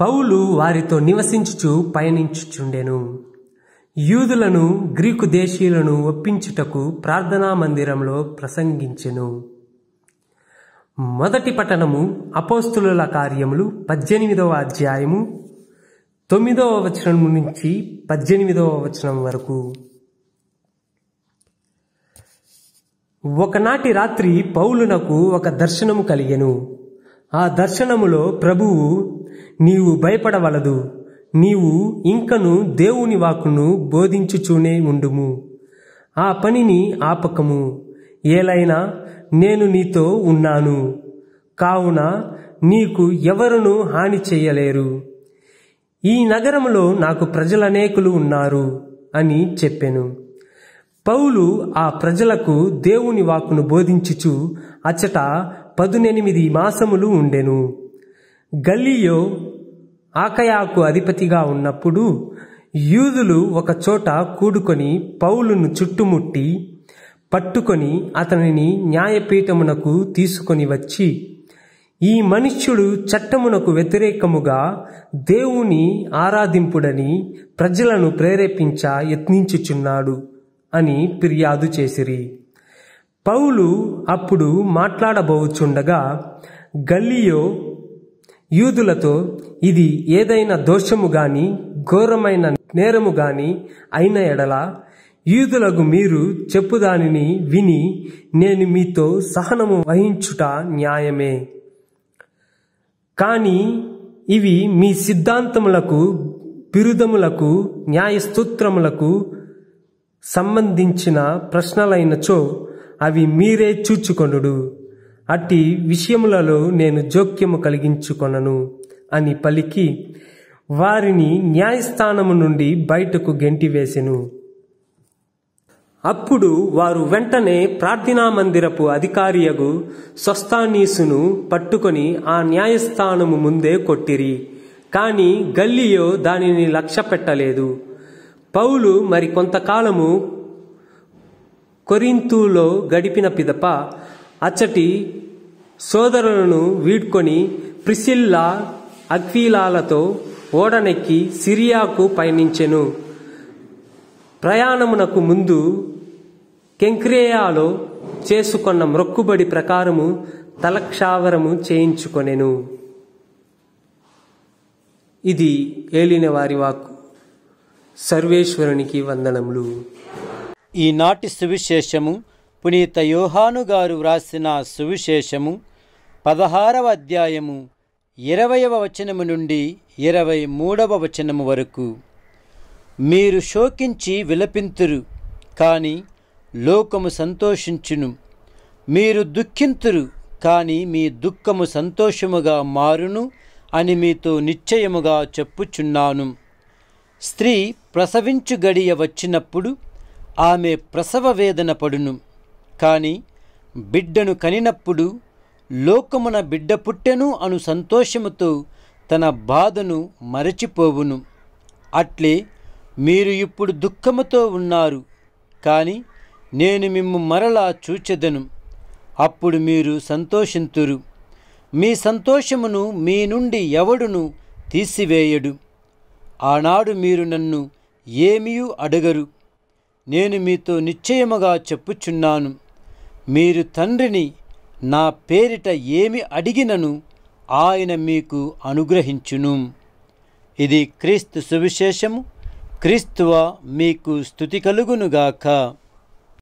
పౌలు వారితో నివసించుచు పయనించుచుండెను యూదులను గ్రీకు దేశీయులను ఒప్పించుటకు ప్రార్థనా మందిరంలో ప్రసంగించెను మొదటి పట్టణము అపోస్తుల కార్యములు పద్దెనిమిదవ అధ్యాయము తొమ్మిదవ వచనం నుంచి పద్దెనిమిదవ వచనం వరకు ఒకనాటి రాత్రి పౌలునకు ఒక దర్శనము కలిగెను ఆ దర్శనములో ప్రభువు నీవు భయపడవలదు నీవు ఇంకను దేవుని వాకును బోధించుచూనే ఉండుము ఆ పనిని ఆపకము ఏలైనా నేను నీతో ఉన్నాను కావున నీకు ఎవరును హాని చెయ్యలేరు ఈ నగరంలో నాకు ప్రజలనేకులు ఉన్నారు అని చెప్పెను పౌలు ఆ ప్రజలకు దేవుని వాకును బోధించుచు అచ్చట పదునెనిమిది మాసములు ఉండెను గల్లియో ఆకయాకు అధిపతిగా ఉన్నప్పుడు యూదులు ఒక చోట కూడుకొని పౌలును చుట్టుముట్టి పట్టుకొని అతనిని న్యాయపీఠమునకు తీసుకొని వచ్చి ఈ మనుష్యుడు చట్టమునకు వ్యతిరేకముగా దేవుని ఆరాధింపుడని ప్రజలను ప్రేరేపించ యత్నించుచున్నాడు అని ఫిర్యాదు చేసిరి పౌలు అప్పుడు మాట్లాడబోచుండగా గల్లియో యూదులతో ఇది ఏదైనా దోషము గాని ఘోరమైన నేరము గాని అయిన ఎడల యూదులకు మీరు చెప్పుదానిని విని నేను మీతో సహనము వహించుట న్యాయమే కానీ ఇవి మీ సిద్ధాంతములకు బిరుదములకు న్యాయస్తోత్రములకు సంబంధించిన ప్రశ్నలైనచో అవి మీరే చూచుకొనుడు అట్టి విషయములలో నేను జోక్యము కలిగించుకొనను అని పలికి వారిని న్యాయస్థానము నుండి బయటకు గెంటివేసెను అప్పుడు వారు వెంటనే ప్రార్థనా మందిరపు అధికారియగు స్వస్థానీసును పట్టుకొని ఆ న్యాయస్థానము ముందే కొట్టిరి కాని గల్లియో దానిని లక్ష్య పెట్టలేదు పౌలు మరి కొంతకాలము కొరింతులో గడిపిన పిదప అచ్చటి సోదరులను వీడ్కొని ప్రిసిల్లా అక్వీలాలతో ఓడనెక్కి సిరియాకు పయనించెను ప్రయాణమునకు ముందు కెంక్రేయాలో చేసుకున్న మ్రొక్కుబడి ప్రకారము తలక్షావరము చేయించుకొనెను ఇది ఏలిన వారి వాక్కు సర్వేశ్వరునికి వందనములు ఈనాటి సువిశేషము పునీత యోహాను గారు వ్రాసిన సువిశేషము పదహారవ అధ్యాయము ఇరవయవ వచనము నుండి ఇరవై మూడవ వచనము వరకు మీరు శోకించి విలపింతురు కానీ లోకము సంతోషించును మీరు దుఃఖింతురు కానీ మీ దుఃఖము సంతోషముగా మారును అని మీతో నిశ్చయముగా చెప్పుచున్నాను స్త్రీ ప్రసవించు గడియ వచ్చినప్పుడు ఆమె ప్రసవ వేదన పడును కానీ బిడ్డను కనినప్పుడు లోకమున బిడ్డ పుట్టెను అను సంతోషముతో తన బాధను మరచిపోవును అట్లే మీరు ఇప్పుడు దుఃఖముతో ఉన్నారు కానీ నేను మిమ్ము మరలా చూచెదను అప్పుడు మీరు సంతోషింతురు మీ సంతోషమును మీ నుండి ఎవడును తీసివేయడు ఆనాడు మీరు నన్ను ఏమీ అడగరు నేను మీతో నిశ్చయముగా చెప్పుచున్నాను మీరు తండ్రిని నా పేరిట ఏమి అడిగినను ఆయన మీకు అనుగ్రహించును ఇది క్రీస్తు సువిశేషము క్రీస్తువ మీకు స్థుతి కలుగునుగాక